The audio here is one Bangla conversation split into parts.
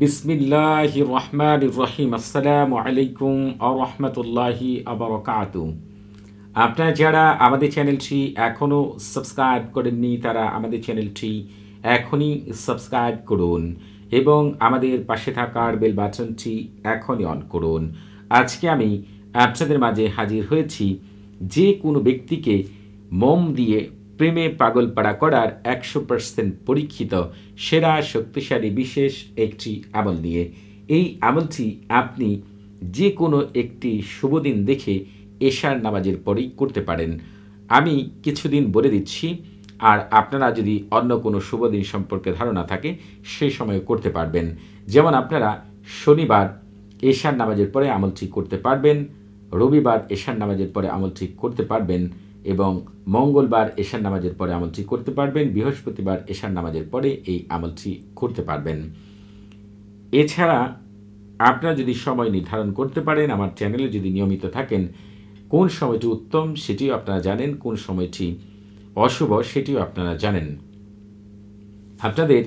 বিসমিল্লাহ রহমান রহিম আসসালাম আলাইকুম আরহামতুল্লাহি আবরকাত আপনারা যারা আমাদের চ্যানেলটি এখনও সাবস্ক্রাইব করেননি তারা আমাদের চ্যানেলটি এখনই সাবস্ক্রাইব করুন এবং আমাদের পাশে থাকার বেল বাটনটি এখনই অন করুন আজকে আমি আপনাদের মাঝে হাজির হয়েছি যে কোনো ব্যক্তিকে মোম দিয়ে প্রেমে পাগলপাড়া করার একশো পার্সেন্ট পরীক্ষিত সেরা শক্তিশালী বিশেষ একটি আমল নিয়ে এই আমলটি আপনি যে কোনো একটি শুভদিন দেখে এশার নামাজের পরেই করতে পারেন আমি কিছুদিন বলে দিচ্ছি আর আপনারা যদি অন্য কোনো শুভ দিন সম্পর্কে ধারণা থাকে সে সময়ে করতে পারবেন যেমন আপনারা শনিবার এশার নামাজের পরে আমলটি করতে পারবেন রবিবার এশার নামাজের পরে আমলটি করতে পারবেন এবং মঙ্গলবার এশার নামাজের পরে আমলটি করতে পারবেন বৃহস্পতিবার এশার নামাজের পরে এই আমলটি করতে পারবেন এছাড়া আপনারা যদি সময় নির্ধারণ করতে পারেন আমার চ্যানেলে যদি নিয়মিত থাকেন কোন সময়টি উত্তম সেটিও আপনারা জানেন কোন সময়টি অশুভ সেটিও আপনারা জানেন আপনাদের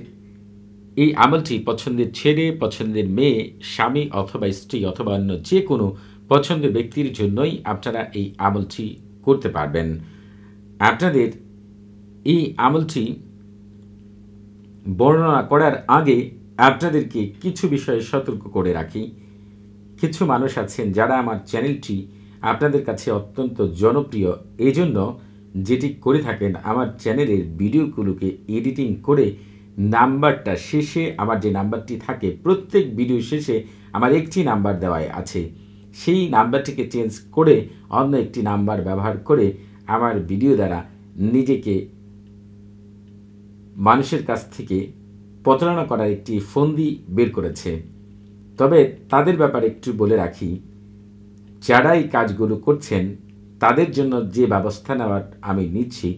এই আমলটি পছন্দের ছেলে পছন্দের মেয়ে স্বামী অথবা স্ত্রী অথবা অন্য যে কোনো পছন্দের ব্যক্তির জন্যই আপনারা এই আমলটি করতে পারবেন আপনাদের এই আমলটি বর্ণনা করার আগে আপনাদেরকে কিছু বিষয়ে সতর্ক করে রাখি কিছু মানুষ আছেন যারা আমার চ্যানেলটি আপনাদের কাছে অত্যন্ত জনপ্রিয় এই জন্য যেটি করে থাকেন আমার চ্যানেলের ভিডিওগুলোকে এডিটিং করে নাম্বারটা শেষে আমার যে নাম্বারটি থাকে প্রত্যেক ভিডিও শেষে আমার একটি নাম্বার দেওয়ায় আছে সেই নাম্বারটিকে চেঞ্জ করে অন্য একটি নাম্বার ব্যবহার করে আমার ভিডিও দ্বারা নিজেকে মানুষের কাছ থেকে প্রতারণা করার একটি ফন্দি বের করেছে তবে তাদের ব্যাপারে একটু বলে রাখি যারা এই কাজগুলো করছেন তাদের জন্য যে ব্যবস্থা নেওয়ার আমি নিচ্ছি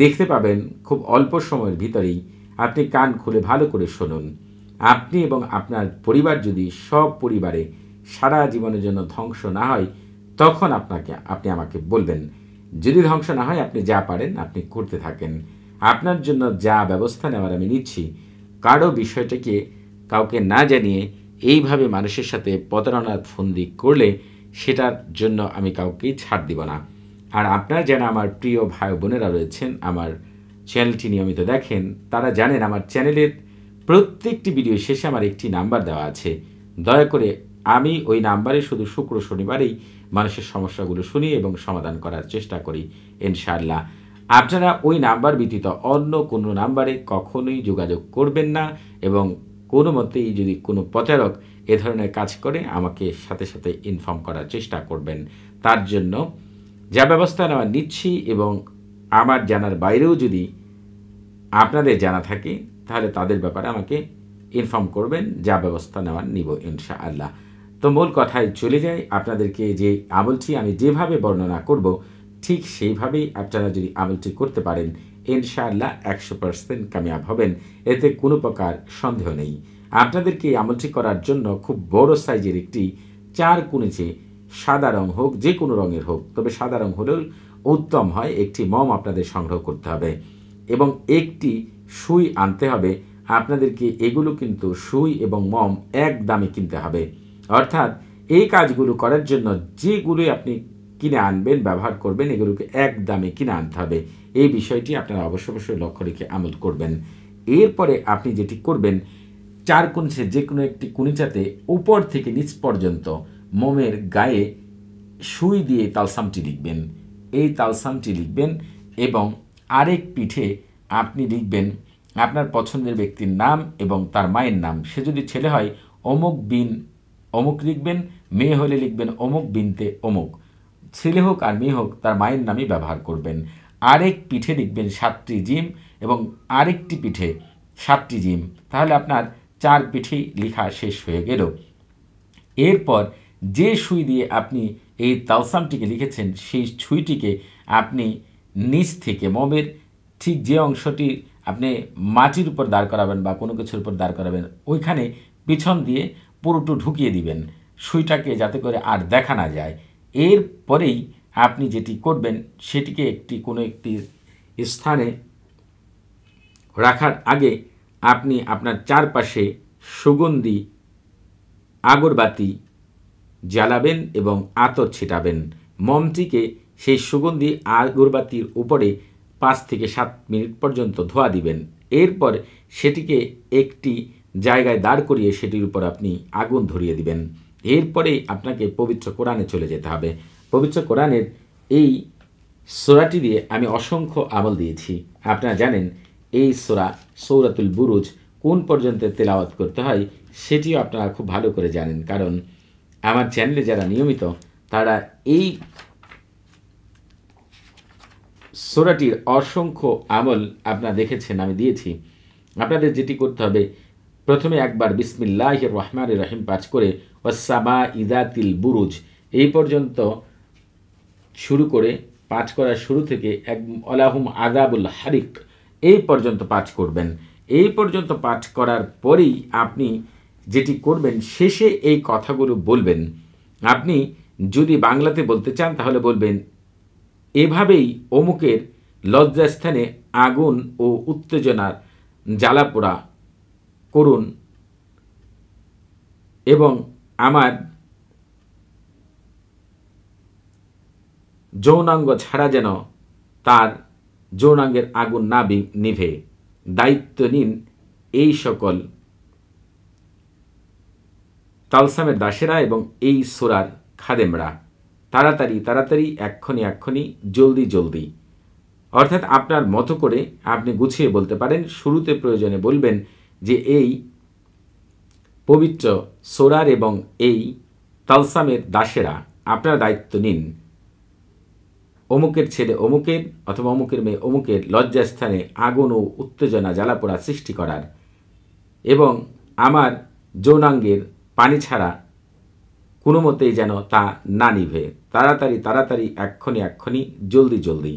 দেখতে পাবেন খুব অল্প সময়ের ভিতরেই আপনি কান খুলে ভালো করে শুনুন আপনি এবং আপনার পরিবার যদি সব পরিবারে সারা জীবনের জন্য ধ্বংস না হয় তখন আপনাকে আপনি আমাকে বলবেন যদি ধ্বংস না হয় আপনি যা পারেন আপনি করতে থাকেন আপনার জন্য যা ব্যবস্থা নেওয়ার আমি নিচ্ছি কারো বিষয়টাকে কাউকে না জানিয়ে এইভাবে মানুষের সাথে প্রতারণার ফন্দি করলে সেটার জন্য আমি কাউকেই ছাড় দিব না আর আপনারা যারা আমার প্রিয় ভাই বোনেরা রয়েছেন আমার চ্যানেলটি নিয়মিত দেখেন তারা জানেন আমার চ্যানেলের প্রত্যেকটি ভিডিও শেষে আমার একটি নাম্বার দেওয়া আছে দয়া করে আমি ওই নাম্বারে শুধু শুক্র শনিবারেই মানুষের সমস্যাগুলো শুনি এবং সমাধান করার চেষ্টা করি ইনশাআল্লাহ আপনারা ওই নাম্বার ব্যতীত অন্য কোনো নাম্বারে কখনোই যোগাযোগ করবেন না এবং কোনো মতেই যদি কোনো প্রচারক এ ধরনের কাজ করে আমাকে সাথে সাথে ইনফর্ম করার চেষ্টা করবেন তার জন্য যা ব্যবস্থা নেওয়া নিচ্ছি এবং আমার জানার বাইরেও যদি আপনাদের জানা থাকে তাহলে তাদের ব্যাপারে আমাকে ইনফর্ম করবেন যা ব্যবস্থা নেওয়ার নিব ইনশা আল্লাহ তো মূল কথায় চলে যাই আপনাদেরকে যে আমলটি আমি যেভাবে বর্ণনা করব ঠিক সেইভাবেই আপনারা যদি আমলটি করতে পারেন ইনশাআল্লাহ একশো পার্সেন্ট কামিয়াব হবেন এতে কোনো প্রকার সন্দেহ নেই আপনাদেরকে এই আমলটি করার জন্য খুব বড় সাইজের একটি চার কুনেছে সাদা রং হোক যে কোনো রঙের হোক তবে সাদা রং হলেও উত্তম হয় একটি মম আপনাদের সংগ্রহ করতে হবে এবং একটি সুই আনতে হবে আপনাদেরকে এগুলো কিন্তু সুই এবং মম এক দামে কিনতে হবে অর্থাৎ এই কাজগুলো করার জন্য যেগুলোই আপনি কিনে আনবেন ব্যবহার করবেন এগুলোকে এক দামে কিনে আনতে হবে এই বিষয়টি আপনারা অবশ্য অবশ্যই লক্ষ্য রেখে আমল করবেন এরপরে আপনি যেটি করবেন চার সে যে কোনো একটি কুনিচাতে উপর থেকে নিচ পর্যন্ত মোমের গায়ে সুই দিয়ে তালসামটি লিখবেন এই তালসামটি লিখবেন এবং আরেক পিঠে আপনি লিখবেন আপনার পছন্দের ব্যক্তির নাম এবং তার মায়ের নাম সে যদি ছেলে হয় অমুক বিন অমুক লিখবেন মেয়ে হলে লিখবেন অমুক বিনতে অমুক ছেলে হোক আর মেয়ে হোক তার মায়ের নামই ব্যবহার করবেন আরেক পিঠে লিখবেন সাতটি জিম এবং আরেকটি পিঠে সাতটি জিম তাহলে আপনার চার পিঠে লেখা শেষ হয়ে গেল এরপর যে সুই দিয়ে আপনি এই তালসামটিকে লিখেছেন সেই ছুইটিকে আপনি নিচ থেকে মমের ঠিক যে অংশটি আপনি মাটির উপর দাঁড় করাবেন বা কোনো কিছুর উপর দাঁড় করাবেন ওইখানে পিছন দিয়ে পুরোটো ঢুকিয়ে দিবেন সুইটাকে যাতে করে আর দেখা না যায় এরপরেই আপনি যেটি করবেন সেটিকে একটি কোনো একটি স্থানে রাখার আগে আপনি আপনার চারপাশে সুগন্ধি আগরবাতি জ্বালাবেন এবং আতর ছিটাবেন মমটিকে সেই সুগন্ধি আগরবাতির উপরে পাঁচ থেকে সাত মিনিট পর্যন্ত ধোয়া দিবেন এরপর সেটিকে একটি জায়গায় দাঁড় করিয়ে সেটির উপর আপনি আগুন ধরিয়ে দিবেন এরপরেই আপনাকে পবিত্র কোরআনে চলে যেতে হবে পবিত্র কোরআনের এই সোরাটি দিয়ে আমি অসংখ্য আমল দিয়েছি আপনারা জানেন এই সোরা সৌরাতুল বুরুজ কোন পর্যন্ত তেলাওয়াত করতে হয় সেটিও আপনারা খুব ভালো করে জানেন কারণ আমার চ্যানেলে যারা নিয়মিত তারা এই সোরাটির অসংখ্য আমল আপনারা দেখেছেন আমি দিয়েছি আপনাদের যেটি করতে হবে প্রথমে একবার বিসমিল্লাহ রহমান রহিম পাঠ করে ওসাবা ইদাতিল বুরুজ এই পর্যন্ত শুরু করে পাঠ করার শুরু থেকে এক অলাহুম আদাবুল হারিক এই পর্যন্ত পাঠ করবেন এই পর্যন্ত পাঠ করার পরেই আপনি যেটি করবেন শেষে এই কথাগুলো বলবেন আপনি যদি বাংলাতে বলতে চান তাহলে বলবেন এভাবেই অমুকের লজ্জাস্থানে আগুন ও উত্তেজনার জ্বালা পোড়া করুন এবং আমার যৌনাঙ্গ ছাড়া যেন তার যৌনাঙ্গের আগুন না নিভে দায়িত্ব নিন এই সকল তালসামের দাসেরা এবং এই সোরার খাদেমরা তাড়াতাড়ি তাড়াতাড়ি এক্ষণি এক্ষণি জলদি জলদি অর্থাৎ আপনার মতো করে আপনি গুছিয়ে বলতে পারেন শুরুতে প্রয়োজনে বলবেন যে এই পবিত্র সোরার এবং এই তালসামের দাসেরা আপনার দায়িত্ব নিন অমুকের ছেলে অমুকের অথবা অমুকের মেয়ে অমুকের লজ্জাস্থানে আগুন ও উত্তেজনা জ্বালাপোড়া সৃষ্টি করার এবং আমার যৌনাঙ্গের পানি ছাড়া কোনো মতেই যেন তা না নিভে তাড়াতাড়ি তাড়াতাড়ি এক্ষণি এক্ষণি জলদি জলদি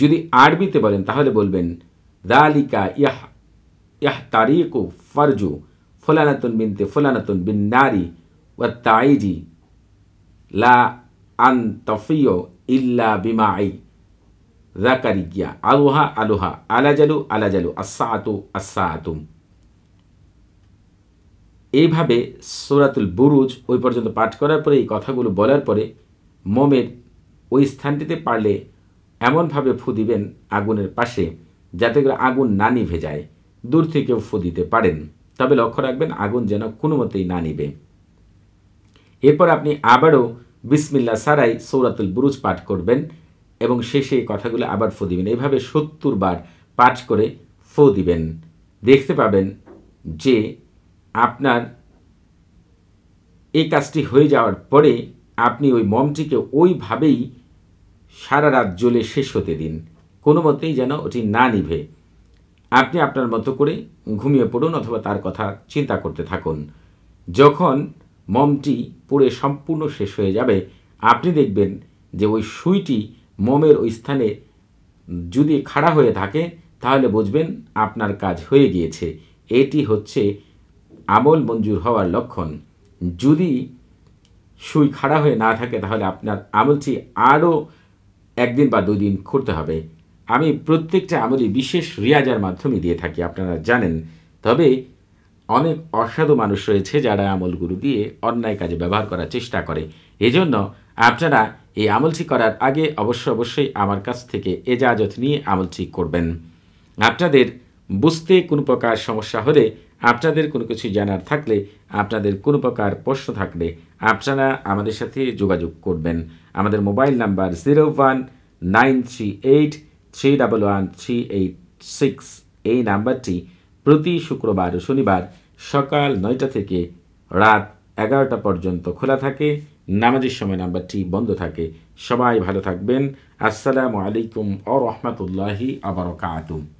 যদি আরবিতে বলেন তাহলে বলবেন দালিকা ইয়াহা ইয়াহ তারিকু ফারজু ফুলানাতুন বিনতে ফুলানাতুন বিন নারী ওয়া তাইজি লা আন তফিও ইল্লা বিমাই গিয়া আলুহা আলুহা আলাজালু আলাজালু আসাতু আসাতুম এইভাবে সোরাতুল বুরুজ ওই পর্যন্ত পাঠ করার পরে এই কথাগুলো বলার পরে মোমের ওই স্থানটিতে পারলে এমনভাবে ফু দিবেন আগুনের পাশে যাতে করে আগুন না নিভে যায় দূর থেকেও ফু দিতে পারেন তবে লক্ষ্য রাখবেন আগুন যেন কোনো মতেই না নিবে এরপর আপনি আবারও বিসমিল্লা সারাই সৌরাতুল বুরুজ পাঠ করবেন এবং শেষে এই কথাগুলো আবার ফু দিবেন এভাবে সত্তর বার পাঠ করে ফু দিবেন দেখতে পাবেন যে আপনার এই কাজটি হয়ে যাওয়ার পরে আপনি ওই মমটিকে ওইভাবেই সারা রাত জ্বলে শেষ হতে দিন কোনো মতেই যেন ওটি না নিভে আপনি আপনার মতো করে ঘুমিয়ে পড়ুন অথবা তার কথা চিন্তা করতে থাকুন যখন মমটি পড়ে সম্পূর্ণ শেষ হয়ে যাবে আপনি দেখবেন যে ওই সুইটি মমের ওই স্থানে যদি খাড়া হয়ে থাকে তাহলে বুঝবেন আপনার কাজ হয়ে গিয়েছে এটি হচ্ছে আমল মঞ্জুর হওয়ার লক্ষণ যদি সুই খাড়া হয়ে না থাকে তাহলে আপনার আমলটি আরও একদিন বা দুদিন খুঁড়তে হবে আমি প্রত্যেকটা আমলই বিশেষ রিয়াজার মাধ্যমে দিয়ে থাকি আপনারা জানেন তবে অনেক অসাধু মানুষ রয়েছে যারা আমলগুলো দিয়ে অন্যায় কাজে ব্যবহার করার চেষ্টা করে এজন্য আপনারা এই আমলটি করার আগে অবশ্য অবশ্যই আমার কাছ থেকে এজাজত নিয়ে আমলটি করবেন আপনাদের বুঝতে কোনো প্রকার সমস্যা হলে আপনাদের কোনো কিছু জানার থাকলে আপনাদের কোনো প্রকার প্রশ্ন থাকলে আপনারা আমাদের সাথে যোগাযোগ করবেন আমাদের mobile number zero one nine three eight three double one three eight six এই নাম্বারটি প্রতি শুক্রবার ও শনিবার সকাল নয়টা থেকে রাত এগারোটা পর্যন্ত খোলা থাকে নামাজের সময় নাম্বারটি বন্ধ থাকে সবাই ভালো থাকবেন আসসালামু আলাইকুম ও রহমতুল্লাহি আবরকাতুম